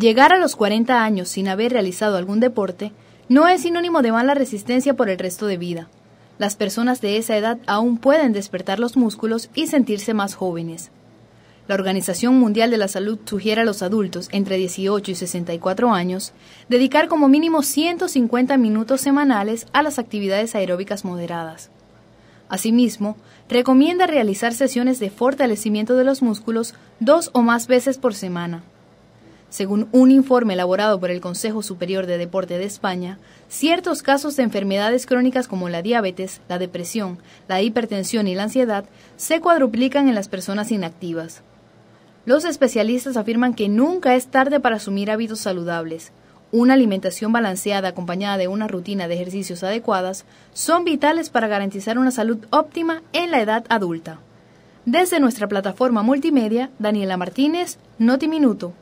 Llegar a los 40 años sin haber realizado algún deporte no es sinónimo de mala resistencia por el resto de vida. Las personas de esa edad aún pueden despertar los músculos y sentirse más jóvenes. La Organización Mundial de la Salud sugiere a los adultos entre 18 y 64 años dedicar como mínimo 150 minutos semanales a las actividades aeróbicas moderadas. Asimismo, recomienda realizar sesiones de fortalecimiento de los músculos dos o más veces por semana. Según un informe elaborado por el Consejo Superior de Deporte de España, ciertos casos de enfermedades crónicas como la diabetes, la depresión, la hipertensión y la ansiedad se cuadruplican en las personas inactivas. Los especialistas afirman que nunca es tarde para asumir hábitos saludables. Una alimentación balanceada acompañada de una rutina de ejercicios adecuadas son vitales para garantizar una salud óptima en la edad adulta. Desde nuestra plataforma multimedia, Daniela Martínez, NotiMinuto.